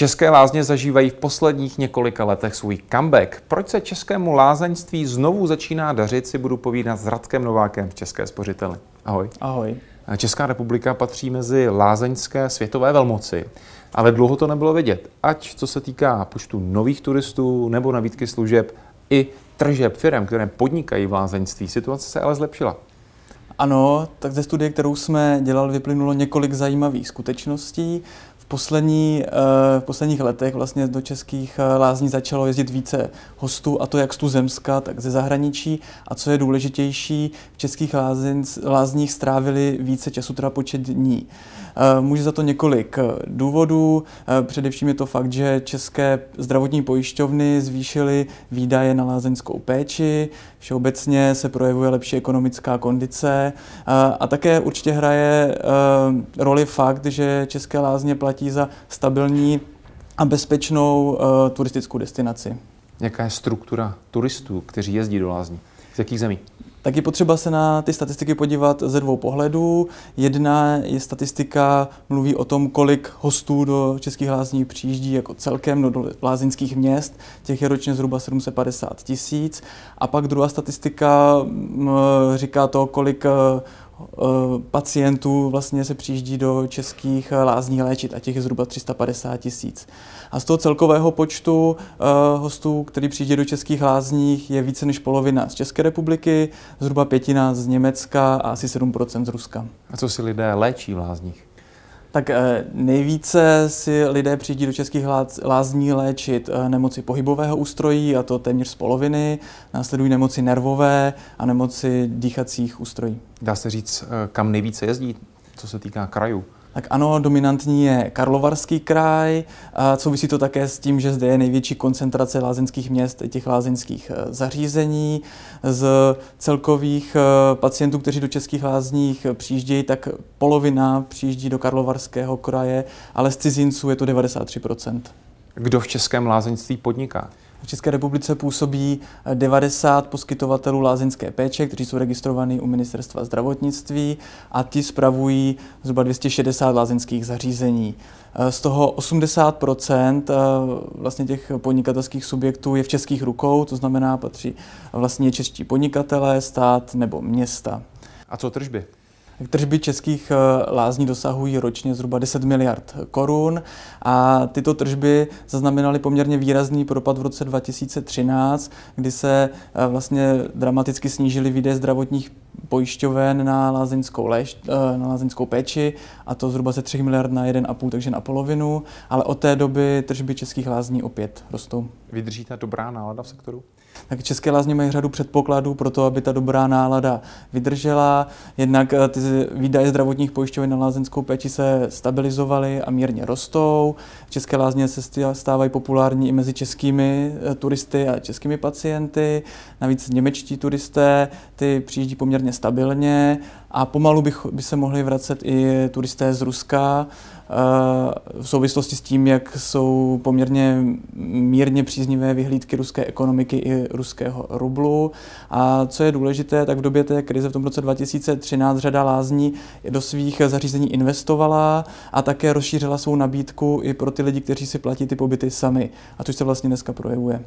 České lázně zažívají v posledních několika letech svůj comeback. Proč se českému lázeňství znovu začíná dařit, si budu povídat s Radkem Novákem v České spořiteli. Ahoj. Ahoj. Česká republika patří mezi lázeňské světové velmoci, ale dlouho to nebylo vidět. Ať co se týká počtu nových turistů nebo nabídky služeb i tržeb firm, které podnikají v lázeňství, situace se ale zlepšila. Ano, tak ze studie, kterou jsme dělali, vyplynulo několik zajímavých skutečností poslední, eh, v posledních letech vlastně do českých eh, lázní začalo jezdit více hostů, a to jak z Tuzemska, tak ze zahraničí. A co je důležitější, v českých lázních strávili více času, teda počet dní. Eh, může za to několik důvodů. Především je to fakt, že české zdravotní pojišťovny zvýšily výdaje na lázeňskou péči, všeobecně se projevuje lepší ekonomická kondice a také určitě hraje roli fakt, že české lázně platí platí za stabilní a bezpečnou uh, turistickou destinaci. Jaká je struktura turistů, kteří jezdí do lázní? Z jakých zemí? Tak je potřeba se na ty statistiky podívat ze dvou pohledů. Jedna je statistika, mluví o tom, kolik hostů do českých lázní přijíždí jako celkem no, do lázeňských měst. Těch je ročně zhruba 750 tisíc. A pak druhá statistika říká to, kolik eh, Eh, pacientů vlastně se přijíždí do českých eh, lázní léčit a těch je zhruba 350 tisíc. A z toho celkového počtu eh, hostů, který přijde do českých lázních, je více než polovina z České republiky, zhruba pětina z Německa a asi 7% z Ruska. A co si lidé léčí v lázních? Tak eh, nejvíce si lidé přijdí do českých lázní léčit eh, nemoci pohybového ústrojí, a to téměř z poloviny. Následují nemoci nervové a nemoci dýchacích ústrojí. Dá se říct, eh, kam nejvíce jezdí, co se týká krajů? Tak ano, dominantní je Karlovarský kraj. Souvisí to také s tím, že zde je největší koncentrace lázeňských měst, těch lázeňských e, zařízení. Z celkových e, pacientů, kteří do českých lázních přijíždějí, tak polovina přijíždí do Karlovarského kraje, ale z cizinců je to 93 Kdo v českém lázeňství podniká? V České republice působí 90 eh, poskytovatelů lázeňské péče, kteří jsou registrovaní u Ministerstva zdravotnictví a ti spravují zhruba 260 lázeňských zařízení. Eh, z toho 80 eh, vlastně těch podnikatelských subjektů je v českých rukou, to znamená, patří vlastně čeští podnikatelé, stát nebo města. A co tržby? Tržby českých eh, lázní dosahují ročně zhruba 10 miliard korun a tyto tržby zaznamenaly poměrně výrazný propad v roce 2013, kdy se eh, vlastně dramaticky snížily výdaje zdravotních pojišťoven na lázeňskou, léž, eh, na lázeňskou péči a to zhruba ze 3 miliard na 1,5, takže na polovinu, ale od té doby tržby českých lázní opět rostou. Vydrží ta dobrá nálada v sektoru? Tak české lázně mají řadu předpokladů pro to, aby ta dobrá nálada vydržela. Jednak eh, ty výdaje zdravotních pojišťoven na lázeňskou péči se stabilizovaly a mírně rostou. České lázně se stávají populární i mezi českými eh, turisty a českými pacienty. Navíc němečtí turisté ty přijíždí poměrně poměrně stabilně a pomalu bych, by se mohli vracet i turisté z Ruska eh, v souvislosti s tím, jak jsou poměrně mírně příznivé vyhlídky ruské ekonomiky i ruského rublu. A co je důležité, tak v době té krize v tom roce 2013 řada lázní do svých zařízení investovala a také rozšířila svou nabídku i pro ty lidi, kteří si platí ty pobyty sami. A což se vlastně dneska projevuje.